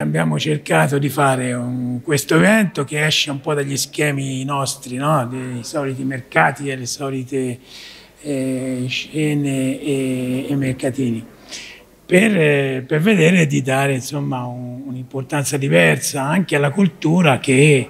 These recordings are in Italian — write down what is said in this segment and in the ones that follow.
Abbiamo cercato di fare un, questo evento che esce un po' dagli schemi nostri, no? dei soliti mercati e le solite eh, scene e, e mercatini, per, eh, per, vedere di dare un'importanza un diversa anche alla cultura che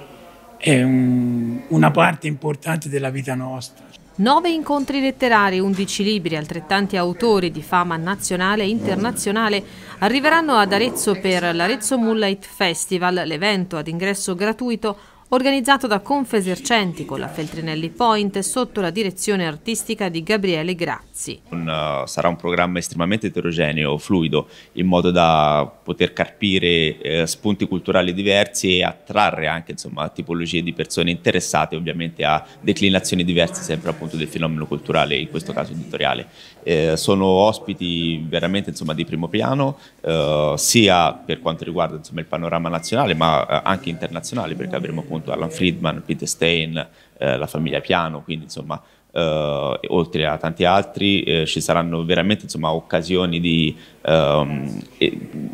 è un, una parte importante della vita nostra. Nove incontri letterari, undici libri, altrettanti autori di fama nazionale e internazionale arriveranno ad Arezzo per l'Arezzo Moonlight Festival, l'evento ad ingresso gratuito organizzato da Confesercenti con la Feltrinelli Point sotto la direzione artistica di Gabriele Grazzi. Un, uh, sarà un programma estremamente eterogeneo, fluido, in modo da poter carpire eh, spunti culturali diversi e attrarre anche insomma, tipologie di persone interessate ovviamente a declinazioni diverse sempre appunto del fenomeno culturale, in questo caso editoriale. Eh, sono ospiti veramente insomma, di primo piano, eh, sia per quanto riguarda insomma, il panorama nazionale ma eh, anche internazionale perché avremo appunto appunto Alan Friedman, Peter Stein, eh, la famiglia Piano, quindi insomma eh, oltre a tanti altri eh, ci saranno veramente insomma, occasioni di, ehm,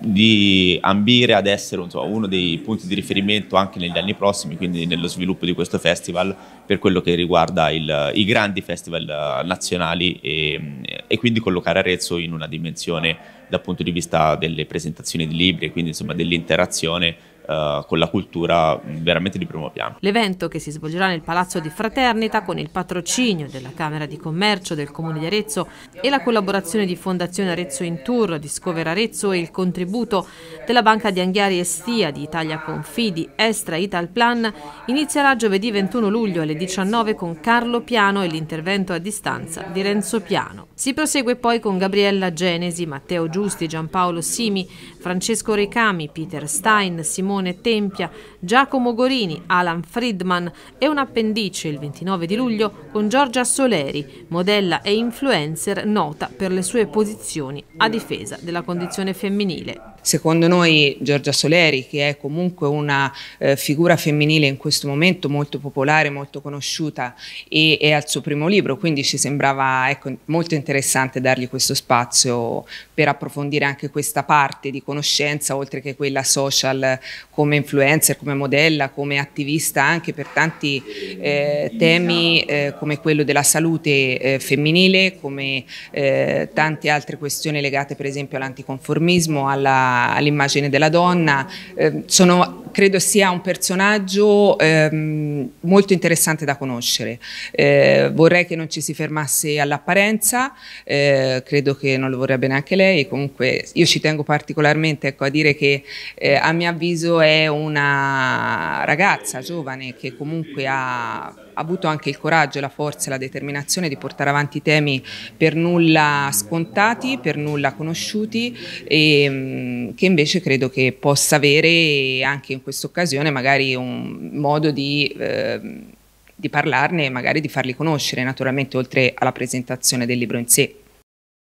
di, ambire ad essere insomma, uno dei punti di riferimento anche negli anni prossimi, quindi nello sviluppo di questo festival per quello che riguarda il, i grandi festival eh, nazionali e, e quindi collocare Arezzo in una dimensione dal punto di vista delle presentazioni di libri e quindi dell'interazione eh, con la cultura veramente di primo piano. L'evento che si svolgerà nel Palazzo di Fraternita con il patrocinio della Camera di Commercio del Comune di Arezzo e la collaborazione di Fondazione Arezzo in Tour, Discover Arezzo e il contributo della Banca di Anghiari e Stia di Italia Confidi, Estra Italplan, inizierà giovedì 21 luglio alle 19 con Carlo Piano e l'intervento a distanza di Renzo Piano. Si prosegue poi con Gabriella Genesi, Matteo Giusti, Giampaolo Simi, Francesco Recami, Peter Stein, Simone Simone Tempia, Giacomo Gorini, Alan Friedman e un appendice il 29 di luglio con Giorgia Soleri, modella e influencer nota per le sue posizioni a difesa della condizione femminile. Secondo noi Giorgia Soleri, che è comunque una eh, figura femminile in questo momento molto popolare, molto conosciuta e è al suo primo libro, quindi ci sembrava ecco, molto interessante dargli questo spazio per approfondire anche questa parte di conoscenza, oltre che quella social come influencer, come modella, come attivista anche per tanti eh, temi eh, come quello della salute eh, femminile, come eh, tante altre questioni legate per esempio all'anticonformismo, alla all'immagine della donna, eh, sono credo sia un personaggio ehm, molto interessante da conoscere. Eh, vorrei che non ci si fermasse all'apparenza, eh, credo che non lo vorrebbe neanche lei, comunque io ci tengo particolarmente ecco, a dire che eh, a mio avviso è una ragazza giovane che comunque ha avuto anche il coraggio, la forza e la determinazione di portare avanti temi per nulla scontati, per nulla conosciuti e mm, che invece credo che possa avere anche questa occasione magari un modo di, eh, di parlarne e magari di farli conoscere, naturalmente oltre alla presentazione del libro in sé.